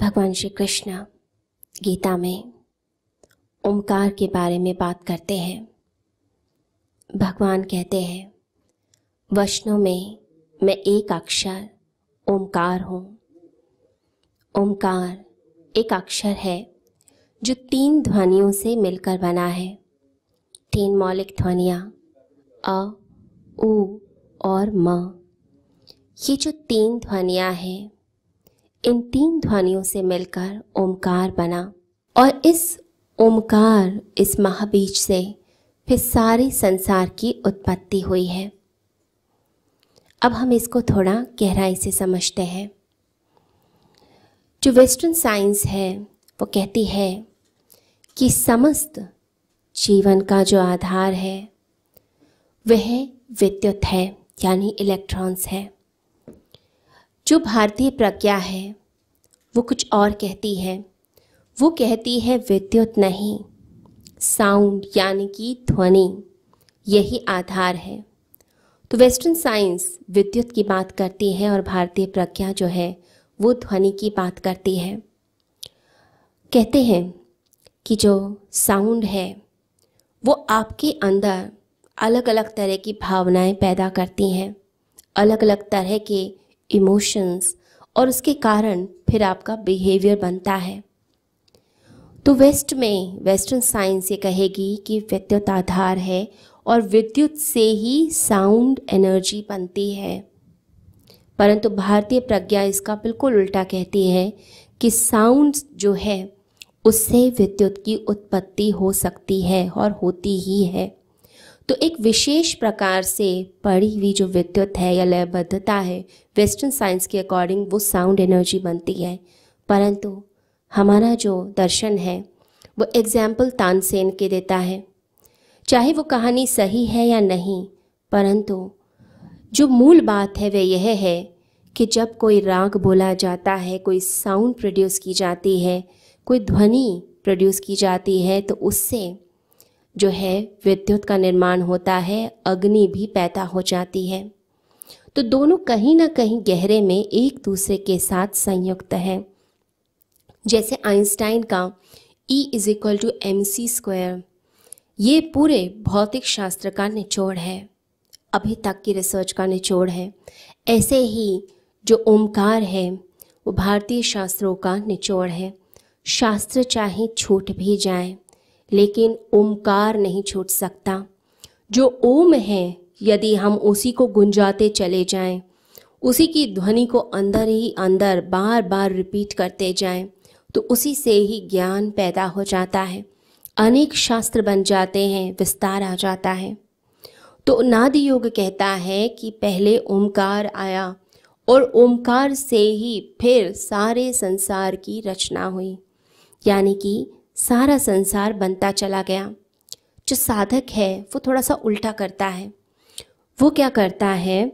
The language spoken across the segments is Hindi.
भगवान श्री कृष्ण गीता में ओंकार के बारे में बात करते हैं भगवान कहते हैं वचनों में मैं एक अक्षर ओंकार हूँ ओंकार एक अक्षर है जो तीन ध्वनियों से मिलकर बना है तीन मौलिक ध्वनियाँ अ उ और म ये जो तीन ध्वनियाँ हैं इन तीन ध्वनियों से मिलकर ओमकार बना और इस ओमकार इस महाबीज से फिर सारे संसार की उत्पत्ति हुई है अब हम इसको थोड़ा गहराई से समझते हैं जो वेस्टर्न साइंस है वो कहती है कि समस्त जीवन का जो आधार है वह विद्युत है यानी इलेक्ट्रॉन्स है जो भारतीय प्रज्ञा है वो कुछ और कहती है वो कहती है विद्युत नहीं साउंड यानी कि ध्वनि यही आधार है तो वेस्टर्न साइंस विद्युत की बात करती है और भारतीय प्रज्ञा जो है वो ध्वनि की बात करती है कहते हैं कि जो साउंड है वो आपके अंदर अलग अलग तरह की भावनाएं पैदा करती हैं अलग अलग तरह के इमोशंस और उसके कारण फिर आपका बिहेवियर बनता है तो वेस्ट में वेस्टर्न साइंस ये कहेगी कि विद्युत आधार है और विद्युत से ही साउंड एनर्जी बनती है परंतु भारतीय प्रज्ञा इसका बिल्कुल उल्टा कहती है कि साउंड जो है उससे विद्युत की उत्पत्ति हो सकती है और होती ही है तो एक विशेष प्रकार से पड़ी हुई जो विद्युत है या लयबद्धता है वेस्टर्न साइंस के अकॉर्डिंग वो साउंड एनर्जी बनती है परंतु हमारा जो दर्शन है वो एग्जाम्पल तानसेन के देता है चाहे वो कहानी सही है या नहीं परंतु जो मूल बात है वह यह है कि जब कोई राग बोला जाता है कोई साउंड प्रोड्यूस की जाती है कोई ध्वनि प्रोड्यूस की जाती है तो उससे जो है विद्युत का निर्माण होता है अग्नि भी पैदा हो जाती है तो दोनों कहीं ना कहीं गहरे में एक दूसरे के साथ संयुक्त है जैसे आइंस्टाइन का E is equal to M C square ये पूरे भौतिक शास्त्र का निचोड़ है अभी तक की रिसर्च का निचोड़ है ऐसे ही जो ओमकार है वो भारतीय शास्त्रों का निचोड़ है शास्त्र चाहे छूट भी जाए लेकिन ओमकार नहीं छूट सकता जो ओम है यदि हम उसी को गुंजाते चले जाएं, उसी की ध्वनि को अंदर ही अंदर बार बार रिपीट करते जाएं, तो उसी से ही ज्ञान पैदा हो जाता है अनेक शास्त्र बन जाते हैं विस्तार आ जाता है तो नाद योग कहता है कि पहले ओमकार आया और ओमकार से ही फिर सारे संसार की रचना हुई यानी कि सारा संसार बनता चला गया जो साधक है वो थोड़ा सा उल्टा करता है वो क्या करता है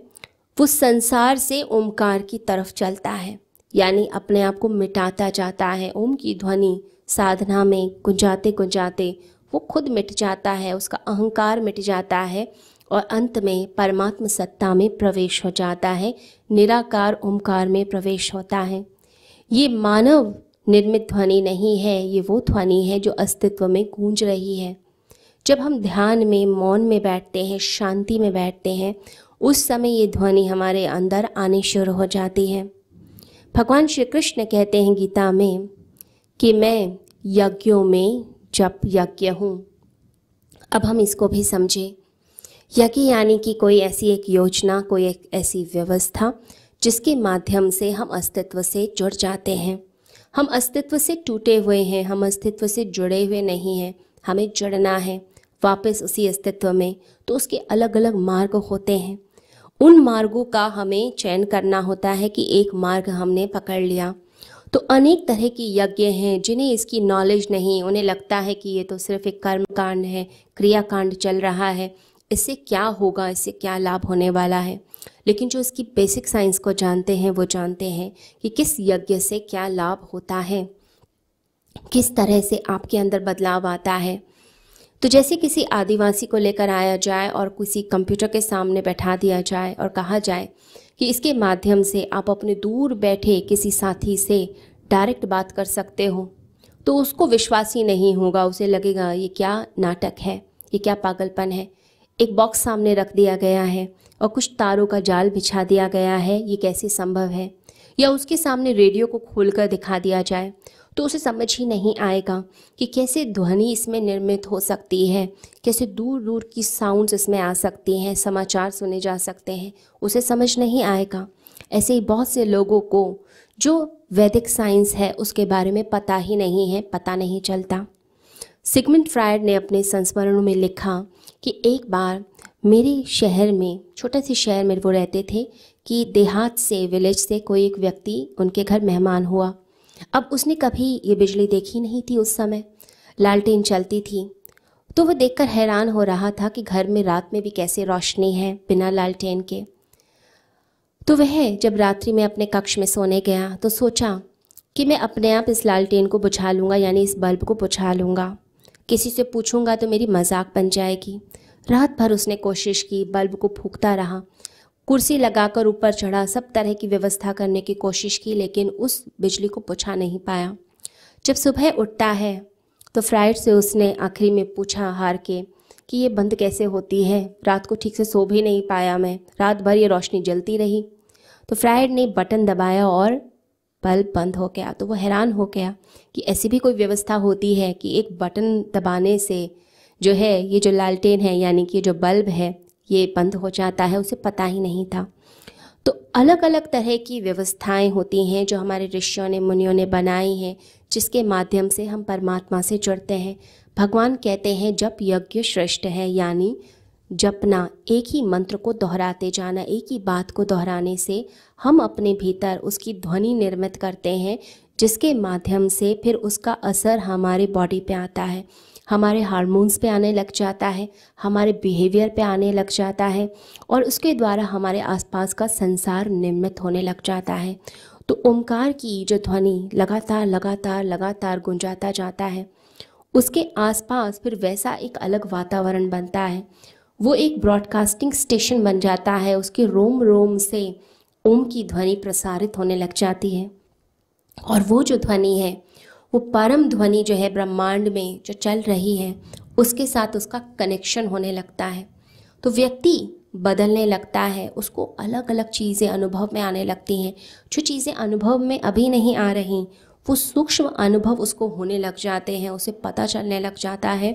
वो संसार से ओमकार की तरफ चलता है यानी अपने आप को मिटाता जाता है ओम की ध्वनि साधना में गुंजाते गुंजाते वो खुद मिट जाता है उसका अहंकार मिट जाता है और अंत में परमात्म सत्ता में प्रवेश हो जाता है निराकार ओंकार में प्रवेश होता है ये मानव निर्मित ध्वनि नहीं है ये वो ध्वनि है जो अस्तित्व में गूंज रही है जब हम ध्यान में मौन में बैठते हैं शांति में बैठते हैं उस समय ये ध्वनि हमारे अंदर आनी शुरू हो जाती है भगवान श्री कृष्ण कहते हैं गीता में कि मैं यज्ञों में जप यज्ञ हूँ अब हम इसको भी समझें यज्ञ यानी कि कोई ऐसी एक योजना कोई एक ऐसी व्यवस्था जिसके माध्यम से हम अस्तित्व से जुड़ जाते हैं हम अस्तित्व से टूटे हुए हैं हम अस्तित्व से जुड़े हुए नहीं हैं हमें जुड़ना है वापस उसी अस्तित्व में तो उसके अलग अलग मार्ग होते हैं उन मार्गों का हमें चयन करना होता है कि एक मार्ग हमने पकड़ लिया तो अनेक तरह के यज्ञ हैं जिन्हें इसकी नॉलेज नहीं उन्हें लगता है कि ये तो सिर्फ एक कर्म कांड है क्रियाकांड चल रहा है इससे क्या होगा इससे क्या लाभ होने वाला है लेकिन जो इसकी बेसिक साइंस को जानते हैं वो जानते हैं कि किस यज्ञ से क्या लाभ होता है किस तरह से आपके अंदर बदलाव आता है तो जैसे किसी आदिवासी को लेकर आया जाए और किसी कंप्यूटर के सामने बैठा दिया जाए और कहा जाए कि इसके माध्यम से आप अपने दूर बैठे किसी साथी से डायरेक्ट बात कर सकते हो तो उसको विश्वास ही नहीं होगा उसे लगेगा ये क्या नाटक है ये क्या पागलपन है एक बॉक्स सामने रख दिया गया है और कुछ तारों का जाल बिछा दिया गया है ये कैसे संभव है या उसके सामने रेडियो को खोलकर दिखा दिया जाए तो उसे समझ ही नहीं आएगा कि कैसे ध्वनि इसमें निर्मित हो सकती है कैसे दूर दूर की साउंड्स इसमें आ सकती हैं समाचार सुने जा सकते हैं उसे समझ नहीं आएगा ऐसे ही बहुत से लोगों को जो वैदिक साइंस है उसके बारे में पता ही नहीं है पता नहीं चलता सिगमेंट फ्रायड ने अपने संस्मरणों में लिखा कि एक बार मेरे शहर में छोटे से शहर में वो रहते थे कि देहात से विलेज से कोई एक व्यक्ति उनके घर मेहमान हुआ अब उसने कभी ये बिजली देखी नहीं थी उस समय लालटेन चलती थी तो वह देखकर हैरान हो रहा था कि घर में रात में भी कैसे रोशनी है बिना लालटेन के तो वह जब रात्रि में अपने कक्ष में सोने गया तो सोचा कि मैं अपने आप इस लालटेन को बुझा लूँगा यानी इस बल्ब को बुझा लूँगा किसी से पूछूंगा तो मेरी मजाक बन जाएगी रात भर उसने कोशिश की बल्ब को फूकता रहा कुर्सी लगाकर ऊपर चढ़ा सब तरह की व्यवस्था करने की कोशिश की लेकिन उस बिजली को पूछा नहीं पाया जब सुबह उठता है तो फ्राइड से उसने आखिरी में पूछा हार के कि ये बंद कैसे होती है रात को ठीक से सो भी नहीं पाया मैं रात भर ये रोशनी जलती रही तो फ्राइड ने बटन दबाया और बल्ब बंद हो गया तो वो हैरान हो गया कि ऐसी भी कोई व्यवस्था होती है कि एक बटन दबाने से जो है ये जो लालटेन है यानी कि जो बल्ब है ये बंद हो जाता है उसे पता ही नहीं था तो अलग अलग तरह की व्यवस्थाएं होती हैं जो हमारे ऋषियों ने मुनियों ने बनाई हैं जिसके माध्यम से हम परमात्मा से जुड़ते हैं भगवान कहते हैं जप यज्ञ श्रेष्ठ है यानी जपना एक ही मंत्र को दोहराते जाना एक ही बात को दोहराने से हम अपने भीतर उसकी ध्वनि निर्मित करते हैं जिसके माध्यम से फिर उसका असर हमारे बॉडी पे आता है हमारे हार्मोन्स पे आने लग जाता है हमारे बिहेवियर पे आने लग जाता है और उसके द्वारा हमारे आसपास का संसार निर्मित होने लग जाता है तो ओमकार की जो ध्वनि लगातार लगातार लगातार गुंजाता जाता है उसके आसपास फिर वैसा एक अलग वातावरण बनता है वो एक ब्रॉडकास्टिंग स्टेशन बन जाता है उसके रोम रोम से ओम की ध्वनि प्रसारित होने लग जाती है और वो जो ध्वनि है वो परम ध्वनि जो है ब्रह्मांड में जो चल रही है उसके साथ उसका कनेक्शन होने लगता है तो व्यक्ति बदलने लगता है उसको अलग अलग चीज़ें अनुभव में आने लगती हैं जो चीज़ें अनुभव में अभी नहीं आ रही वो सूक्ष्म अनुभव उसको होने लग जाते हैं उसे पता चलने लग जाता है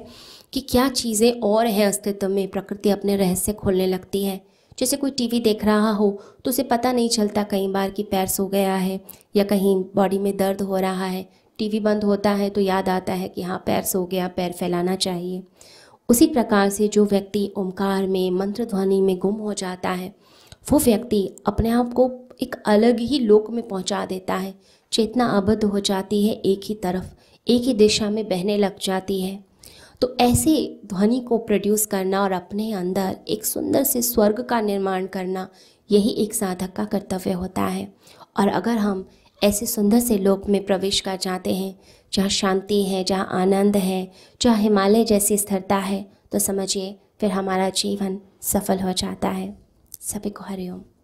कि क्या चीज़ें और हैं अस्तित्व में प्रकृति अपने रहस्य खोलने लगती है जैसे कोई टीवी देख रहा हो तो उसे पता नहीं चलता कई बार कि पैर सो गया है या कहीं बॉडी में दर्द हो रहा है टीवी बंद होता है तो याद आता है कि हाँ पैर सो गया पैर फैलाना चाहिए उसी प्रकार से जो व्यक्ति ओंकार में मंत्र ध्वनि में गुम हो जाता है वो व्यक्ति अपने आप को एक अलग ही लोक में पहुंचा देता है चेतना अबद्ध हो जाती है एक ही तरफ एक ही दिशा में बहने लग जाती है तो ऐसे ध्वनि को प्रोड्यूस करना और अपने अंदर एक सुंदर से स्वर्ग का निर्माण करना यही एक साधक का कर्तव्य होता है और अगर हम ऐसे सुंदर से लोक में प्रवेश कर जाते हैं जहाँ शांति है जहाँ आनंद है जहाँ हिमालय जैसी स्थिरता है तो समझिए फिर हमारा जीवन सफल हो जाता है सभी को हरिओम